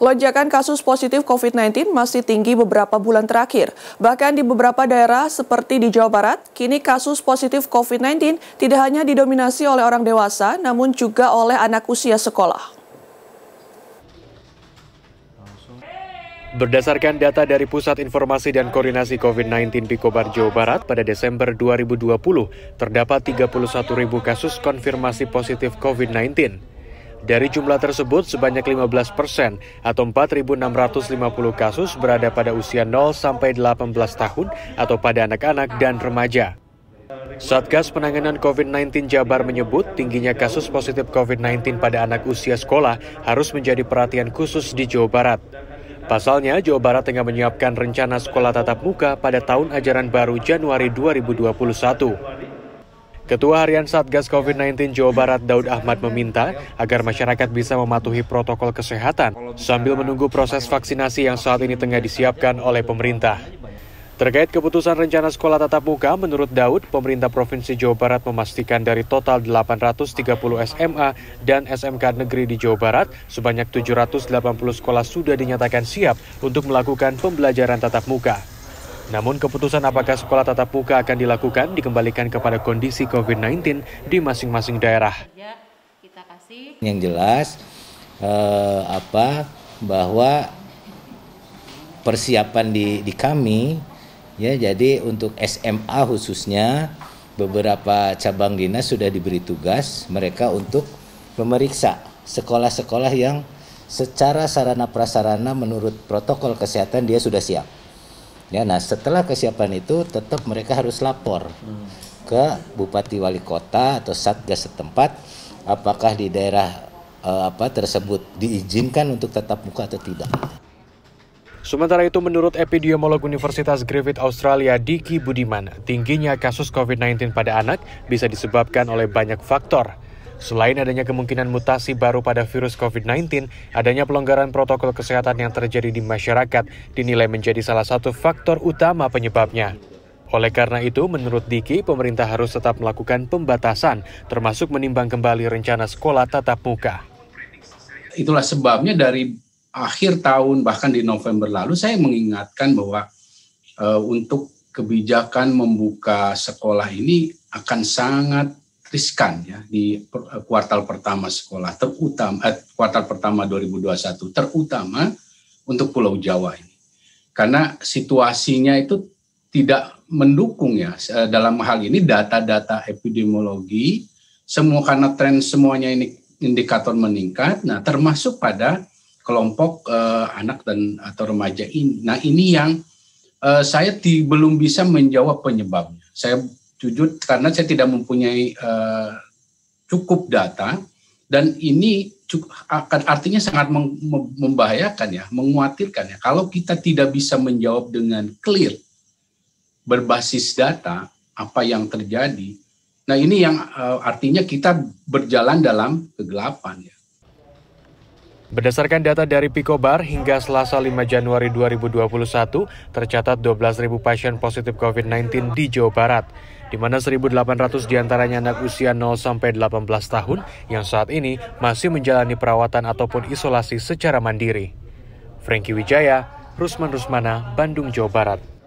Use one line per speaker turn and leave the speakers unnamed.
Lonjakan kasus positif COVID-19 masih tinggi beberapa bulan terakhir. Bahkan di beberapa daerah seperti di Jawa Barat, kini kasus positif COVID-19 tidak hanya didominasi oleh orang dewasa, namun juga oleh anak usia sekolah. Berdasarkan data dari Pusat Informasi dan Koordinasi COVID-19 Pikobar Jawa Barat pada Desember 2020, terdapat 31.000 kasus konfirmasi positif COVID-19. Dari jumlah tersebut, sebanyak 15 persen atau 4.650 kasus berada pada usia 0 sampai 18 tahun atau pada anak-anak dan remaja. Satgas Penanganan COVID-19 Jabar menyebut tingginya kasus positif COVID-19 pada anak usia sekolah harus menjadi perhatian khusus di Jawa Barat. Pasalnya, Jawa Barat tengah menyiapkan rencana sekolah tatap muka pada tahun ajaran baru Januari 2021. Ketua Harian Satgas COVID-19 Jawa Barat Daud Ahmad meminta agar masyarakat bisa mematuhi protokol kesehatan sambil menunggu proses vaksinasi yang saat ini tengah disiapkan oleh pemerintah. Terkait keputusan rencana sekolah tatap muka, menurut Daud, pemerintah Provinsi Jawa Barat memastikan dari total 830 SMA dan SMK negeri di Jawa Barat, sebanyak 780 sekolah sudah dinyatakan siap untuk melakukan pembelajaran tatap muka. Namun keputusan apakah sekolah tatap muka akan dilakukan dikembalikan kepada kondisi COVID-19 di masing-masing daerah. Ya,
yang jelas eh, apa bahwa persiapan di, di kami ya jadi untuk SMA khususnya beberapa cabang dinas sudah diberi tugas mereka untuk memeriksa sekolah-sekolah yang secara sarana prasarana menurut protokol kesehatan dia sudah siap. Ya, nah setelah kesiapan itu tetap mereka harus lapor ke bupati wali kota atau satgas setempat apakah di daerah eh, apa tersebut diizinkan untuk tetap muka atau tidak.
Sementara itu, menurut epidemiolog Universitas Griffith Australia, Diki Budiman, tingginya kasus COVID-19 pada anak bisa disebabkan oleh banyak faktor, Selain adanya kemungkinan mutasi baru pada virus COVID-19, adanya pelonggaran protokol kesehatan yang terjadi di masyarakat dinilai menjadi salah satu faktor utama penyebabnya. Oleh karena itu, menurut Diki, pemerintah harus tetap melakukan pembatasan, termasuk menimbang kembali rencana sekolah tatap muka.
Itulah sebabnya dari akhir tahun, bahkan di November lalu, saya mengingatkan bahwa e, untuk kebijakan membuka sekolah ini akan sangat riskan ya di eh, kuartal pertama sekolah terutama eh, kuartal pertama 2021 terutama untuk Pulau Jawa ini. Karena situasinya itu tidak mendukung ya eh, dalam hal ini data-data epidemiologi semua karena tren semuanya ini indikator meningkat. Nah, termasuk pada kelompok eh, anak dan atau remaja ini. Nah, ini yang eh, saya belum bisa menjawab penyebabnya. Saya jujur karena saya tidak mempunyai uh, cukup data dan ini akan artinya sangat membahayakan ya, menguatirkan ya. Kalau kita tidak bisa menjawab dengan clear berbasis data apa yang terjadi, nah ini yang uh, artinya kita berjalan dalam kegelapan ya.
Berdasarkan data dari Picobar, hingga Selasa 5 Januari 2021, tercatat 12.000 pasien positif COVID-19 di Jawa Barat, di mana 1.800 diantaranya anak usia 0-18 tahun yang saat ini masih menjalani perawatan ataupun isolasi secara mandiri. Franky Wijaya, Rusman Rusmana, Bandung, Jawa Barat.